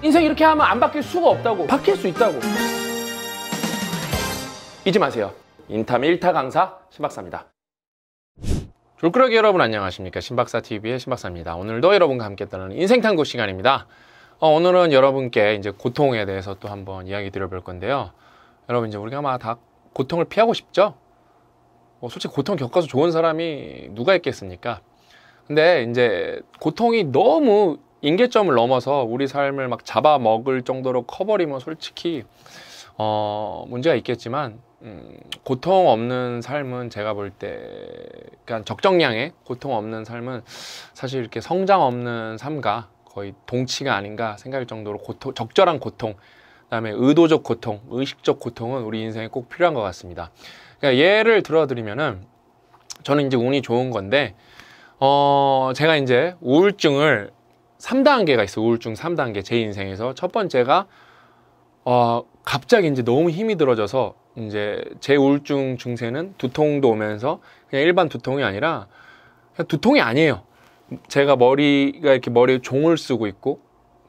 인생 이렇게 하면 안 바뀔 수가 없다고 바뀔 수 있다고 잊지 마세요 인탐 1타 강사 신박사입니다 졸끄러기 여러분 안녕하십니까 신박사TV의 신박사입니다 오늘도 여러분과 함께 따르는 인생탐구 시간입니다 어, 오늘은 여러분께 이제 고통에 대해서 또 한번 이야기 드려볼 건데요 여러분 이제 우리가 아마 다 고통을 피하고 싶죠? 뭐 솔직히 고통 겪어서 좋은 사람이 누가 있겠습니까? 근데 이제 고통이 너무 인계점을 넘어서 우리 삶을 막 잡아먹을 정도로 커버리면 솔직히 어, 문제가 있겠지만 음, 고통 없는 삶은 제가 볼 때그니까 적정량의 고통 없는 삶은 사실 이렇게 성장 없는 삶과 거의 동치가 아닌가 생각할 정도로 고통, 적절한 고통 그다음에 의도적 고통, 의식적 고통은 우리 인생에 꼭 필요한 것 같습니다. 그러니까 예를 들어드리면은 저는 이제 운이 좋은 건데 어, 제가 이제 우울증을 3단계가 있어. 우울증 3단계제 인생에서. 첫 번째가, 어, 갑자기 이제 너무 힘이 들어져서, 이제 제 우울증 증세는 두통도 오면서, 그냥 일반 두통이 아니라, 두통이 아니에요. 제가 머리가 이렇게 머리에 종을 쓰고 있고,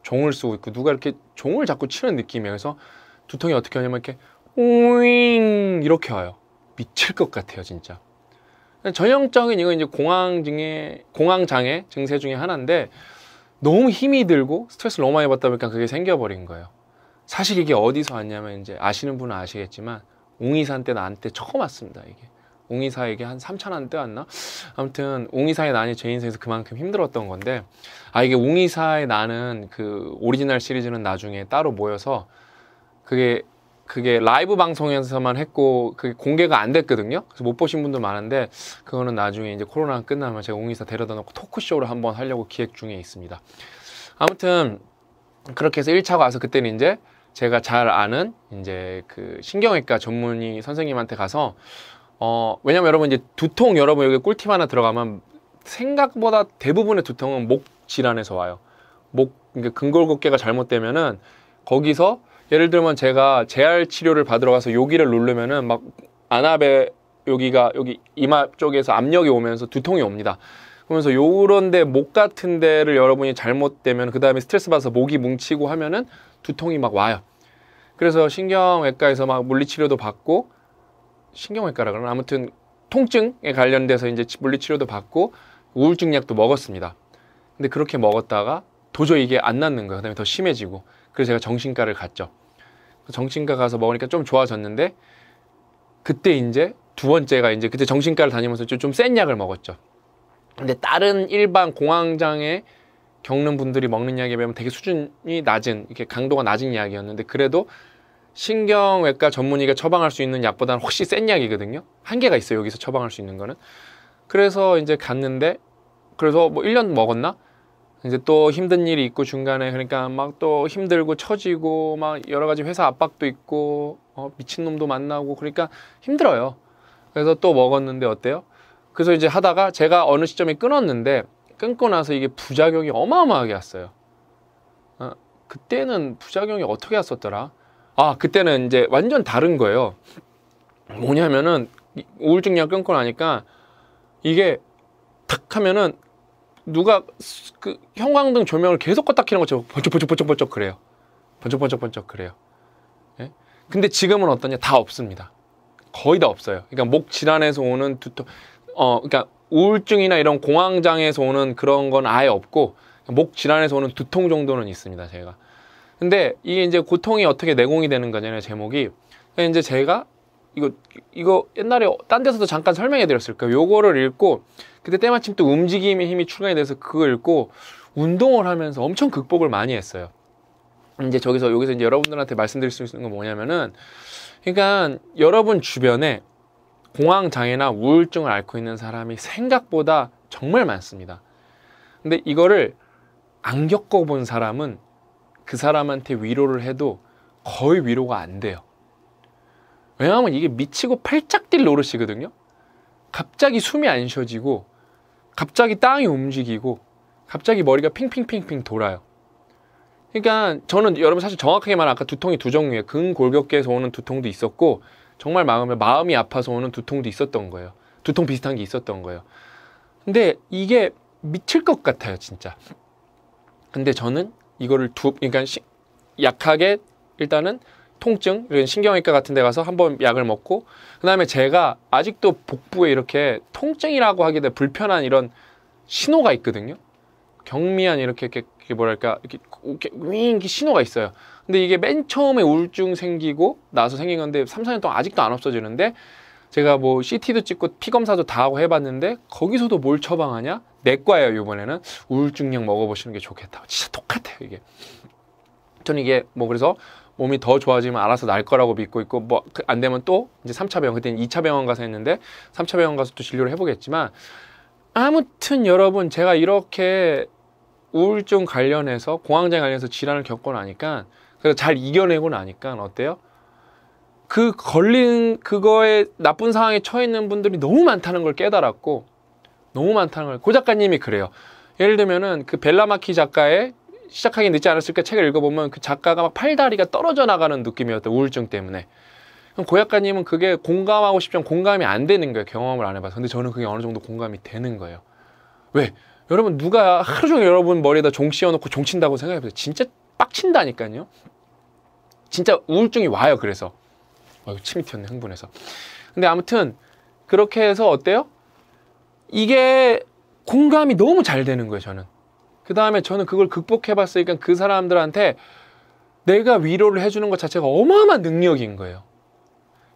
종을 쓰고 있고, 누가 이렇게 종을 자꾸 치는 느낌이어서 두통이 어떻게 하냐면 이렇게, 우잉 이렇게 와요. 미칠 것 같아요, 진짜. 전형적인 이건 이제 공황증의 공황장애 증세 중에 하나인데 너무 힘이 들고 스트레스를 너무 많이 받다 보니까 그게 생겨버린 거예요. 사실 이게 어디서 왔냐면 이제 아시는 분은 아시겠지만 옹이산 때 나한테 처음 왔습니다. 이게 옹이사에게 한 3천 한때 왔나? 아무튼 옹이사의 난이 제 인생에서 그만큼 힘들었던 건데 아 이게 옹이사의 나는 그 오리지널 시리즈는 나중에 따로 모여서 그게 그게 라이브 방송에서만 했고 그게 공개가 안 됐거든요. 그래서 못 보신 분도 많은데 그거는 나중에 이제 코로나가 끝나면 제가 옹이사 데려다 놓고 토크쇼를 한번 하려고 기획 중에 있습니다. 아무튼 그렇게 해서 1차가 와서 그때는 이제 제가 잘 아는 이제 그 신경외과 전문의 선생님한테 가서 어 왜냐면 여러분 이제 두통 여러분 여기 꿀팁 하나 들어가면 생각보다 대부분의 두통은 목 질환에서 와요. 목 그러니까 근골격계가 잘못되면은 거기서 예를 들면 제가 재활 치료를 받으러 가서 여기를 누르면은 막 안압에 여기가 여기 이마 쪽에서 압력이 오면서 두통이 옵니다. 그러면서 요런데 목 같은 데를 여러분이 잘못되면 그 다음에 스트레스 받아서 목이 뭉치고 하면은 두통이 막 와요. 그래서 신경외과에서 막 물리치료도 받고 신경외과라 그러나 아무튼 통증에 관련돼서 이제 물리치료도 받고 우울증 약도 먹었습니다. 근데 그렇게 먹었다가 도저히 이게 안 낫는 거예요. 그다음에 더 심해지고 그래서 제가 정신과를 갔죠. 그 정신과 가서 먹으니까 좀 좋아졌는데 그때 이제 두 번째가 이제 그때 정신과를 다니면서 좀 센 약을 먹었죠. 근데 다른 일반 공황장애 겪는 분들이 먹는 약에 비하면 되게 수준이 낮은 이렇게 강도가 낮은 약이었는데 그래도 신경외과 전문의가 처방할 수 있는 약보다는 혹시 센 약이거든요. 한계가 있어요. 여기서 처방할 수 있는 거는. 그래서 이제 갔는데 그래서 뭐 1년 먹었나? 이제 또 힘든 일이 있고 중간에 그러니까 막 또 힘들고 처지고 막 여러 가지 회사 압박도 있고 어, 미친놈도 만나고 그러니까 힘들어요. 그래서 또 먹었는데 어때요? 그래서 이제 하다가 제가 어느 시점에 끊었는데 끊고 나서 이게 부작용이 어마어마하게 왔어요. 어, 그때는 부작용이 어떻게 왔었더라? 아, 그때는 이제 완전 다른 거예요. 뭐냐면은 우울증약 끊고 나니까 이게 탁 하면은 누가 그 형광등 조명을 계속 껐다 키는 것처럼 번쩍번쩍번쩍번쩍 그래요. 번쩍번쩍번쩍 그래요. 예? 근데 지금은 어떠냐? 다 없습니다. 거의 다 없어요. 그러니까 목 질환에서 오는 두통, 어, 그러니까 우울증이나 이런 공황장애에서 오는 그런 건 아예 없고 목 질환에서 오는 두통 정도는 있습니다. 제가. 근데 이게 이제 고통이 어떻게 내공이 되는 거냐는 제목이 이제 제가 이거 이거 옛날에 딴 데서도 잠깐 설명해 드렸을 거예요. 요거를 읽고 그때 때마침 또 움직임의 힘이 출간이 돼서 그거 읽고 운동을 하면서 엄청 극복을 많이 했어요. 이제 저기서 여기서 이제 여러분들한테 말씀드릴 수 있는 건 뭐냐면은 그러니까 여러분 주변에 공황 장애나 우울증을 앓고 있는 사람이 생각보다 정말 많습니다. 근데 이거를 안 겪어본 사람은 그 사람한테 위로를 해도 거의 위로가 안 돼요. 왜냐하면 이게 미치고 팔짝 뛸 노릇이거든요. 갑자기 숨이 안 쉬어지고 갑자기 땅이 움직이고 갑자기 머리가 핑핑핑핑 돌아요. 그러니까 저는 여러분 사실 정확하게 말하면 아까 두통이 두 종류예요. 근골격계에서 오는 두통도 있었고 정말 마음에 마음이 아파서 오는 두통도 있었던 거예요. 두통 비슷한 게 있었던 거예요. 근데 이게 미칠 것 같아요, 진짜. 근데 저는 이거를 두 그러니까 시, 약하게 일단은 통증 이런 신경외과 같은 데 가서 한번 약을 먹고 그다음에 제가 아직도 복부에 이렇게 통증이라고 하게 돼 불편한 이런 신호가 있거든요. 경미한 이렇게 이렇게, 뭐랄까 이렇게 윙 이렇게 신호가 있어요. 근데 이게 맨 처음에 우울증 생기고 나서 생긴 건데 삼 사년 동안 아직도 안 없어지는데 제가 뭐 CT도 찍고 피 검사도 다 하고 해봤는데 거기서도 뭘 처방하냐? 내과예요 요번에는 우울증약 먹어보시는 게 좋겠다. 진짜 똑같아요 이게. 저는 이게 뭐 그래서 몸이 더 좋아지면 알아서 날 거라고 믿고 있고 뭐안 그 되면 또 이제 3차 병원 그때는 2차 병원 가서 했는데 3차 병원 가서 또 진료를 해보겠지만 아무튼 여러분 제가 이렇게 우울증 관련해서 공황장애 관련해서 질환을 겪고 나니까 그래서 잘 이겨내고 나니까 어때요? 그 걸린 그거에 나쁜 상황에 처해 있는 분들이 너무 많다는 걸 깨달았고 너무 많다는 걸고 작가님이 그래요. 예를 들면은 그 벨라마키 작가의 시작하기 늦지 않았을까 책을 읽어보면 그 작가가 막 팔다리가 떨어져 나가는 느낌이었다 우울증 때문에 그럼 고약가님은 그게 공감하고 싶지만 공감이 안 되는 거예요 경험을 안 해봐서 근데 저는 그게 어느 정도 공감이 되는 거예요 왜 여러분 누가 하루 종일 여러분 머리에다 종 씌워놓고 종 친다고 생각해보세요 진짜 빡친다니까요 진짜 우울증이 와요 그래서 와 어, 침이 튀었네 흥분해서 근데 아무튼 그렇게 해서 어때요 이게 공감이 너무 잘 되는 거예요 저는 그 다음에 저는 그걸 극복해봤으니까 그 사람들한테 내가 위로를 해주는 것 자체가 어마어마한 능력인 거예요.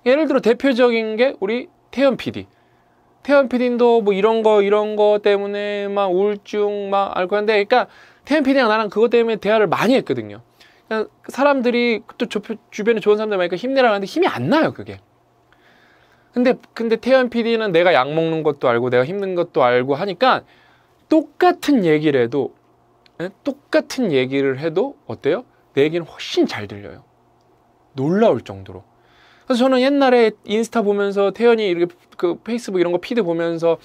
예를 들어 대표적인 게 우리 태연 PD. 태연 PD도 뭐 이런 거 이런 거 때문에 막 우울증 막 앓고 하는데 그러니까 태연 PD랑 나랑 그것 때문에 대화를 많이 했거든요. 그러니까 사람들이 또 주변에 좋은 사람들 많으니까 힘내라고 하는데 힘이 안 나요 그게. 근데 근데 태연 PD는 내가 약 먹는 것도 알고 내가 힘든 것도 알고 하니까 똑같은 얘기를 해도 똑같은 얘기를 해도 어때요? 내 얘기는 훨씬 잘 들려요. 놀라울 정도로. 그래서 저는 옛날에 인스타 보면서 태연이 이렇게 그 페이스북 이런 거 피드 보면서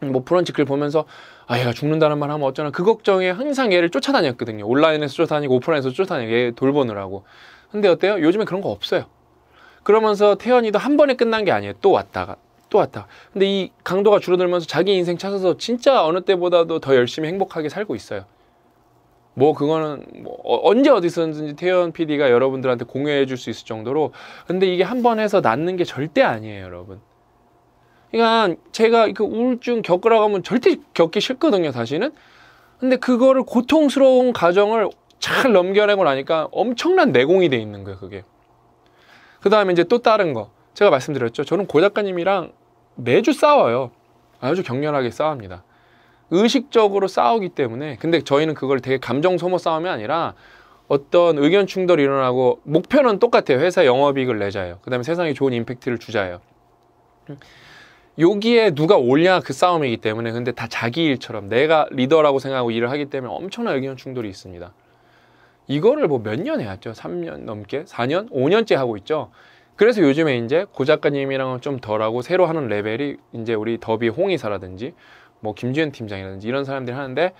뭐 브런치 글 보면서 아 얘가 죽는다는 말 하면 어쩌나 그 걱정에 항상 얘를 쫓아다녔거든요. 온라인에서 쫓아다니고 오프라인에서 쫓아다니고 얘 돌보느라고. 근데 어때요? 요즘에 그런 거 없어요. 그러면서 태연이도 한 번에 끝난 게 아니에요. 또 왔다가 또 왔다. 근데 이 강도가 줄어들면서 자기 인생 찾아서 진짜 어느 때보다도 더 열심히 행복하게 살고 있어요. 뭐 그거는 뭐 어, 언제 어디서든지 태연 PD가 여러분들한테 공유해 줄 수 있을 정도로 근데 이게 한 번 해서 낫는 게 절대 아니에요, 여러분. 그러니까 제가 그 우울증 겪으라고 하면 절대 겪기 싫거든요, 사실은. 근데 그거를 고통스러운 과정을 잘 넘겨내고 나니까 엄청난 내공이 돼 있는 거예요, 그게. 그 다음에 이제 또 다른 거. 제가 말씀드렸죠. 저는 고 작가님이랑 매주 싸워요. 아주 격렬하게 싸웁니다. 의식적으로 싸우기 때문에 근데 저희는 그걸 되게 감정 소모 싸움이 아니라 어떤 의견 충돌이 일어나고 목표는 똑같아요. 회사 영업이익을 내자예요. 그 다음에 세상에 좋은 임팩트를 주자예요. 여기에 누가 올냐 그 싸움이기 때문에 근데 다 자기 일처럼 내가 리더라고 생각하고 일을 하기 때문에 엄청난 의견 충돌이 있습니다. 이거를 뭐 몇 년 해왔죠? 3년 넘게? 4년? 5년째 하고 있죠? 그래서 요즘에 이제 고 작가님이랑은 좀 덜하고 새로 하는 레벨이 이제 우리 더비 홍이사라든지 뭐 김지현 팀장이라든지 이런 사람들이 하는데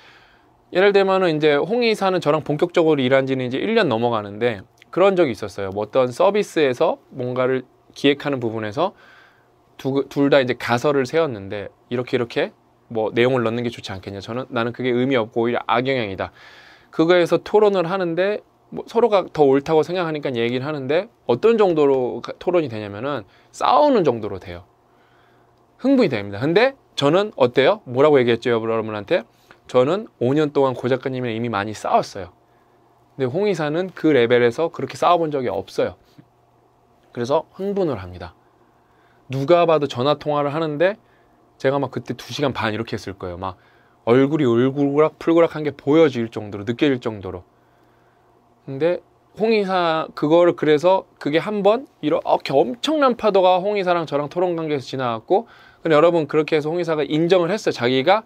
예를 들면은 이제 홍의사는 저랑 본격적으로 일한 지는 이제 1년 넘어가는데 그런 적이 있었어요. 뭐 어떤 서비스에서 뭔가를 기획하는 부분에서 둘 다 이제 가설을 세웠는데 이렇게 이렇게 뭐 내용을 넣는 게 좋지 않겠냐. 저는 나는 그게 의미 없고 오히려 악영향이다. 그거에서 토론을 하는데 뭐 서로가 더 옳다고 생각하니까 얘기를 하는데 어떤 정도로 토론이 되냐면은 싸우는 정도로 돼요. 흥분이 됩니다. 근데 저는 어때요? 뭐라고 얘기했죠, 여러분한테? 저는 5년 동안 고 작가님이랑 이미 많이 싸웠어요. 근데 홍 이사는 그 레벨에서 그렇게 싸워본 적이 없어요. 그래서 흥분을 합니다. 누가 봐도 전화 통화를 하는데 제가 막 그때 2시간 반 이렇게 했을 거예요. 막 얼굴이 얼굴락 풀그락한 게 보여질 정도로 느껴질 정도로. 근데 홍이사 그거를 그래서 그게 한 번이렇게 어, 그 엄청난 파도가 홍이사랑 저랑 토론 관계에서 지나갔고 근데 그러니까 여러분 그렇게 해서 홍의사가 인정을 했어요. 자기가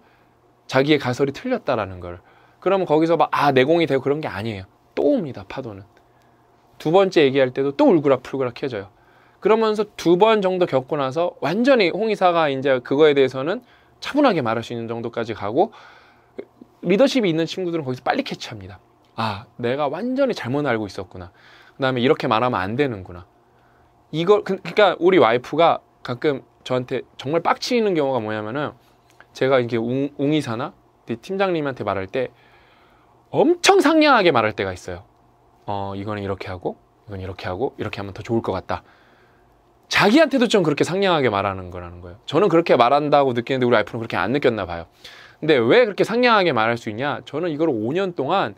자기의 가설이 틀렸다라는 걸. 그러면 거기서 막아 내공이 되고 그런 게 아니에요. 또 옵니다 파도는. 두 번째 얘기할 때도 또울그락불그락 해져요. 그러면서 두 번 정도 겪고 나서 완전히 홍의사가 이제 그거에 대해서는 차분하게 말할 수 있는 정도까지 가고 리더십이 있는 친구들은 거기서 빨리 캐치합니다. 아 내가 완전히 잘못 알고 있었구나. 그다음에 이렇게 말하면 안 되는구나. 이걸 그, 그러니까 우리 와이프가 가끔 저한테 정말 빡치는 경우가 뭐냐면은 제가 이렇게 웅, 웅이사나 네 팀장님한테 말할 때 엄청 상냥하게 말할 때가 있어요. 어, 이거는 이렇게 하고, 이건 이렇게 하고, 이렇게 하면 더 좋을 것 같다. 자기한테도 좀 그렇게 상냥하게 말하는 거라는 거예요. 저는 그렇게 말한다고 느끼는데 우리 아이프는 그렇게 안 느꼈나 봐요. 근데 왜 그렇게 상냥하게 말할 수 있냐? 저는 이걸 5년 동안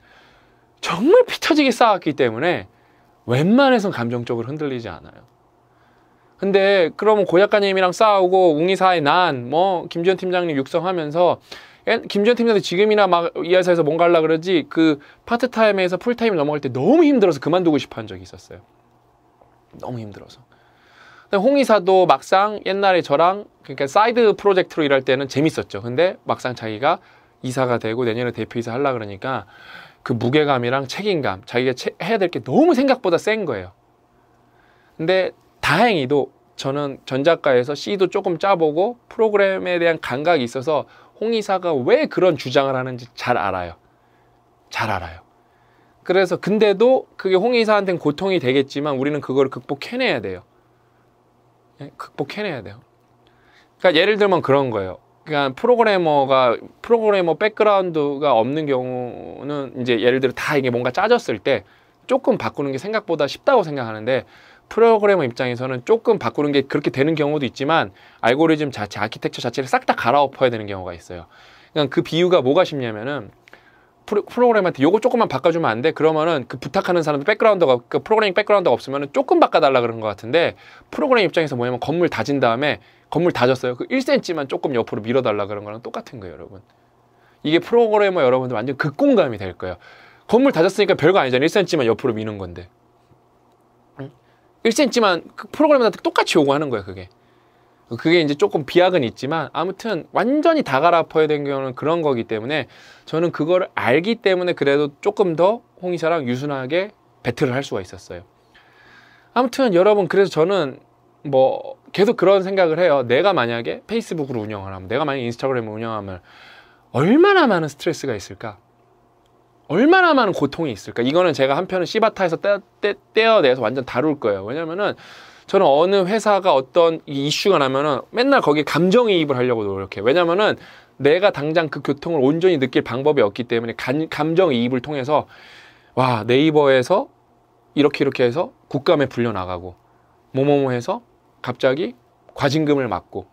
정말 피터지게 쌓았기 때문에 웬만해선 감정적으로 흔들리지 않아요. 근데 그러면 고작가님이랑 싸우고 웅이사의 난, 뭐 김지현 팀장님 육성하면서 김지현 팀장도 지금이나 막 이 회사에서 뭔가 하려 고 그러지 그 파트타임에서 풀타임 넘어갈 때 너무 힘들어서 그만두고 싶어 한 적이 있었어요. 너무 힘들어서. 홍이사도 막상 옛날에 저랑 그러니까 사이드 프로젝트로 일할 때는 재밌었죠. 근데 막상 자기가 이사가 되고 내년에 대표이사 하려 고 그러니까 그 무게감이랑 책임감, 자기가 해야 될 게 너무 생각보다 센 거예요. 근데 다행히도 저는 전작가에서 시도 조금 짜보고 프로그램에 대한 감각이 있어서 홍의사가 왜 그런 주장을 하는지 잘 알아요. 잘 알아요. 그래서 근데도 그게 홍의사한테는 고통이 되겠지만 우리는 그걸 극복해내야 돼요. 예, 극복해내야 돼요. 그러니까 예를 들면 그런 거예요. 그러니까 프로그래머가 프로그래머 백그라운드가 없는 경우는 이제 예를 들어 다 이게 뭔가 짜졌을 때 조금 바꾸는 게 생각보다 쉽다고 생각하는데 프로그래머 입장에서는 조금 바꾸는 게 그렇게 되는 경우도 있지만 알고리즘 자체, 아키텍처 자체를 싹 다 갈아엎어야 되는 경우가 있어요. 그냥 그러니까 그 비유가 뭐가 쉽냐면은 프로, 그램한테 요거 조금만 바꿔주면 안 돼? 그러면은 그 부탁하는 사람도 백그라운드가, 그 그러니까 프로그래밍 백그라운드가 없으면은 조금 바꿔달라 그런 것 같은데 프로그램 입장에서 뭐냐면 건물 다진 다음에 건물 다졌어요. 그 1cm만 조금 옆으로 밀어달라 그런 거랑 똑같은 거예요, 여러분. 이게 프로그래머 여러분들 완전 극공감이 될 거예요. 건물 다졌으니까 별거 아니잖아요. 1cm만 옆으로 미는 건데. 1cm만 그 프로그램한테 똑같이 요구하는 거예요 그게 그게 이제 조금 비약은 있지만 아무튼 완전히 다 갈아엎어야 된 경우는 그런 거기 때문에 저는 그거를 알기 때문에 그래도 조금 더 홍의사랑 유순하게 배틀을 할 수가 있었어요 아무튼 여러분 그래서 저는 뭐 계속 그런 생각을 해요 내가 만약에 페이스북으로 운영을 하면 내가 만약에 인스타그램을 운영하면 얼마나 많은 스트레스가 있을까 얼마나 많은 고통이 있을까? 이거는 제가 한편은 시바타에서 떼, 떼, 떼어내서 완전 다룰 거예요. 왜냐면은 저는 어느 회사가 어떤 이슈가 나면은 맨날 거기에 감정이입을 하려고 노력해. 왜냐면은 내가 당장 그 교통을 온전히 느낄 방법이 없기 때문에 감, 감정이입을 통해서 와, 네이버에서 이렇게 이렇게 해서 국감에 불려나가고 뭐뭐뭐 해서 갑자기 과징금을 맞고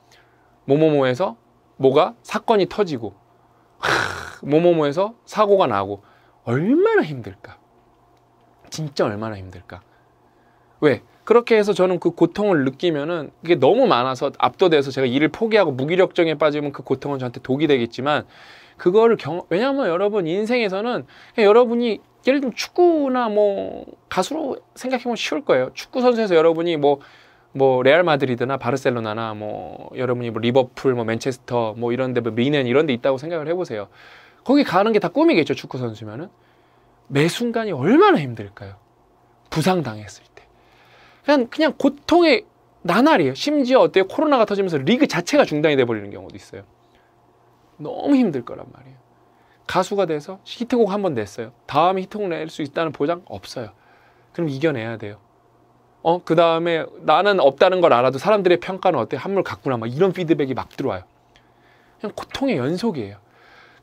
뭐뭐뭐 해서 뭐가 사건이 터지고 뭐뭐뭐 해서 사고가 나고 얼마나 힘들까? 진짜 얼마나 힘들까? 왜? 그렇게 해서 저는 그 고통을 느끼면은 이게 너무 많아서 압도돼서 제가 일을 포기하고 무기력증에 빠지면 그 고통은 저한테 독이 되겠지만 그거를 경 왜냐하면 여러분 인생에서는 여러분이 예를 들면 축구나 뭐 가수로 생각해보면 쉬울 거예요. 축구 선수에서 여러분이 뭐뭐 뭐 레알 마드리드나 바르셀로나나 뭐 여러분이 뭐 리버풀 뭐 맨체스터 뭐 이런 데뭐 미넨 이런 데 있다고 생각을 해 보세요. 거기 가는 게 다 꿈이겠죠 축구 선수면은 매 순간이 얼마나 힘들까요 부상당했을 때 그냥 그냥 고통의 나날이에요 심지어 어때요 코로나가 터지면서 리그 자체가 중단이 돼버리는 경우도 있어요 너무 힘들 거란 말이에요 가수가 돼서 히트곡 한 번 냈어요 다음에 히트곡 낼 수 있다는 보장 없어요 그럼 이겨내야 돼요 어, 그 다음에 나는 없다는 걸 알아도 사람들의 평가는 어때? 한물 갔구나. 막 이런 피드백이 막 들어와요. 그냥 고통의 연속이에요.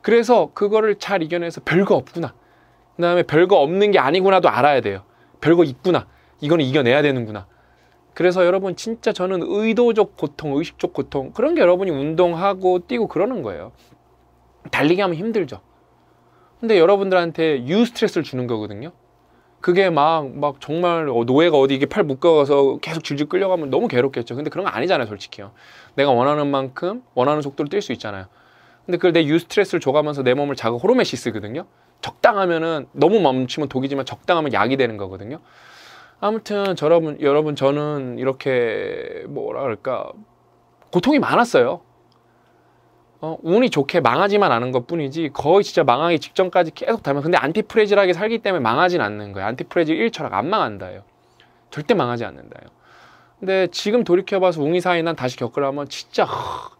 그래서 그거를 잘 이겨내서 별거 없구나. 그 다음에 별거 없는 게 아니구나도 알아야 돼요. 별거 있구나. 이거는 이겨내야 되는구나. 그래서 여러분 진짜 저는 의도적 고통, 의식적 고통 그런 게 여러분이 운동하고 뛰고 그러는 거예요. 달리기 하면 힘들죠. 근데 여러분들한테 유 스트레스를 주는 거거든요. 그게 막, 막 정말 어, 노예가 어디 이게 팔 묶어서 계속 질질 끌려가면 너무 괴롭겠죠. 근데 그런 거 아니잖아요, 솔직히요. 내가 원하는 만큼 원하는 속도로 뛸 수 있잖아요. 근데 그걸 내 유스트레스를 줘가면서 내 몸을 자극 호르메시 쓰거든요. 적당하면은 너무 멈추면 독이지만 적당하면 약이 되는 거거든요. 아무튼 여러분 여러분 저는 이렇게 뭐라 그럴까 고통이 많았어요. 어, 운이 좋게 망하지만 않은 것 뿐이지 거의 진짜 망하기 직전까지 계속 달면 근데 안티프레질하게 살기 때문에 망하진 않는 거예요. 안티프레질 일철학안 망한다요. 절대 망하지 않는다요. 근데 지금 돌이켜봐서 웅이 사이 난 다시 겪으라면 진짜 허,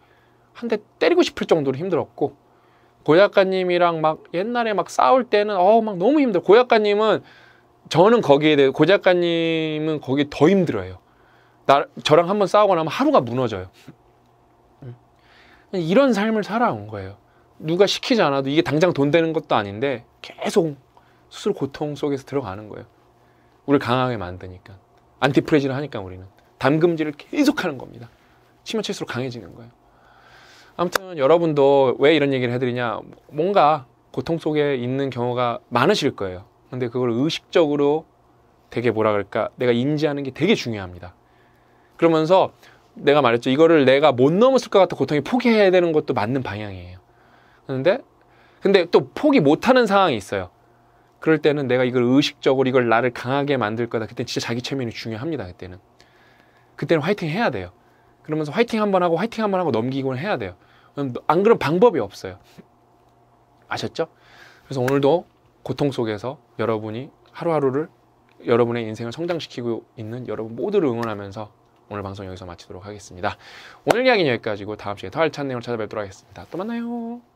한대 때리고 싶을 정도로 힘들었고 고작가님이랑 막 옛날에 막 싸울 때는 어 막 너무 힘들어 고작가님은 저는 거기에 대해 고작가님은 거기 더 힘들어요 나 저랑 한번 싸우고 나면 하루가 무너져요 음. 이런 삶을 살아온 거예요 누가 시키지 않아도 이게 당장 돈 되는 것도 아닌데 계속 스스로 고통 속에서 들어가는 거예요 우리 강하게 만드니까 안티프레지를 하니까 우리는 담금질을 계속하는 겁니다 치면 칠수록 강해지는 거예요 아무튼 여러분도 왜 이런 얘기를 해드리냐 뭔가 고통 속에 있는 경우가 많으실 거예요 근데 그걸 의식적으로 되게 뭐라 그럴까 내가 인지하는 게 되게 중요합니다 그러면서 내가 말했죠 이거를 내가 못 넘었을 것 같아 고통이 포기해야 되는 것도 맞는 방향이에요 그런데 근데 또 포기 못하는 상황이 있어요 그럴 때는 내가 이걸 의식적으로 이걸 나를 강하게 만들 거다 그때 진짜 자기 체면이 중요합니다 그때는 그때는 화이팅 해야 돼요 그러면서 화이팅 한 번 하고 화이팅 한 번 하고 넘기곤 해야 돼요 음, 안 그런 방법이 없어요. 아셨죠? 그래서 오늘도 고통 속에서 여러분이 하루하루를 여러분의 인생을 성장시키고 있는 여러분 모두를 응원하면서 오늘 방송 여기서 마치도록 하겠습니다. 오늘 이야기는 여기까지고 다음 시간에 더 알찬 내용을 찾아뵙도록 하겠습니다. 또 만나요.